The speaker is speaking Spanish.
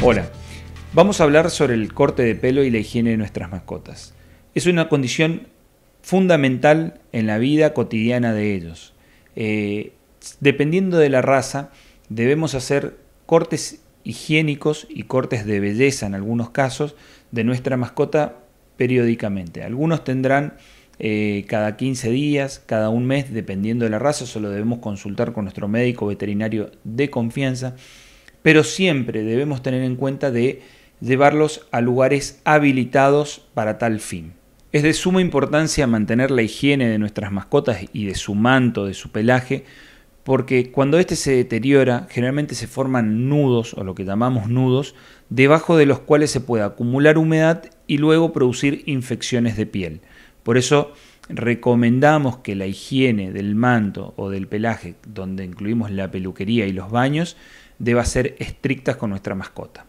Hola, vamos a hablar sobre el corte de pelo y la higiene de nuestras mascotas. Es una condición fundamental en la vida cotidiana de ellos. Eh, dependiendo de la raza, debemos hacer cortes higiénicos y cortes de belleza en algunos casos de nuestra mascota periódicamente. Algunos tendrán eh, cada 15 días, cada un mes, dependiendo de la raza, solo debemos consultar con nuestro médico veterinario de confianza pero siempre debemos tener en cuenta de llevarlos a lugares habilitados para tal fin. Es de suma importancia mantener la higiene de nuestras mascotas y de su manto, de su pelaje, porque cuando éste se deteriora, generalmente se forman nudos, o lo que llamamos nudos, debajo de los cuales se puede acumular humedad y luego producir infecciones de piel. Por eso recomendamos que la higiene del manto o del pelaje, donde incluimos la peluquería y los baños, deba ser estrictas con nuestra mascota.